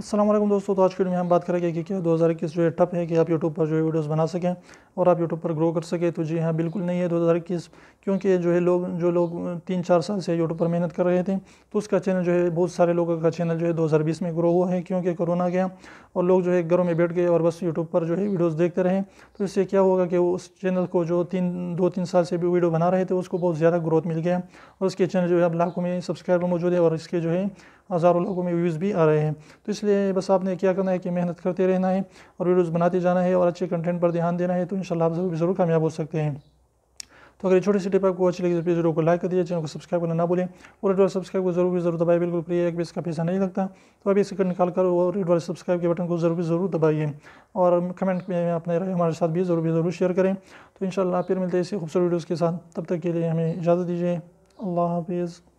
असलम दोस्तों तो आज के वीडियो में हम बात करेंगे कि क्या दो हज़ार इक्कीस जो है टप है कि आप यूट्यूब पर जो है वीडियोस बना सकें और आप यूट्यूब पर ग्रो कर सके तो जी हाँ बिल्कुल नहीं है दो हज़ार इक्कीस क्योंकि जो है लोग जो लोग तीन चार साल से यूट्यूब पर मेहनत कर रहे थे तो उसका चैनल जो है बहुत सारे लोगों का चैनल जो है दो हज़ार बीस में ग्रो हुआ है क्योंकि कोरोना गया और लोग जो है घरों में बैठ गए और बस यूट्यूब पर जो है वीडियोज़ देखते रहे तो इससे क्या होगा कि उस चैनल को जो तीन दो तीन साल से भी वीडियो बना रहे थे उसको बहुत ज़्यादा ग्रोथ मिल गया और उसके चैनल जो है अब लाखों में सब्सक्राइबर मौजूद है और इसके जो है हज़ारों लोगों में व्यूज़ भी आ रहे हैं तो इसलिए बस आपने क्या करना है कि मेहनत करते रहना है और वीडियोज़ बनाते जाना है और अच्छे कंटेंट पर ध्यान देना है तो इन इंशाल्लाह आप जरूर ज़रूर कामयाब हो सकते हैं तो अगर ये छोटी सी टिप आपको अच्छी लगी तो प्लीज़ वीडियो को लाइक कर दिए चैनल को सब्सक्राइब करना ना भूलें और रेड वाले सब्सक्राइब को जरूर भी जरूर दबाए बिल्कुल प्रिय एक भी इसका पैसा नहीं लगता तो अभी इसे निकाल कर और रेड वाले सब्सक्राइब के बटन को जरूर भी जरूर दबाइए और कमेंट में अपने राय हमारे साथ भी ज़रूर भी ज़रूर शेयर करें तो इन फिर मिलते हैं इसी खूबसूरत वीडियोज़ के साथ तब तक के लिए हमें इजाज़त दीजिए अल्लाह हाफिज़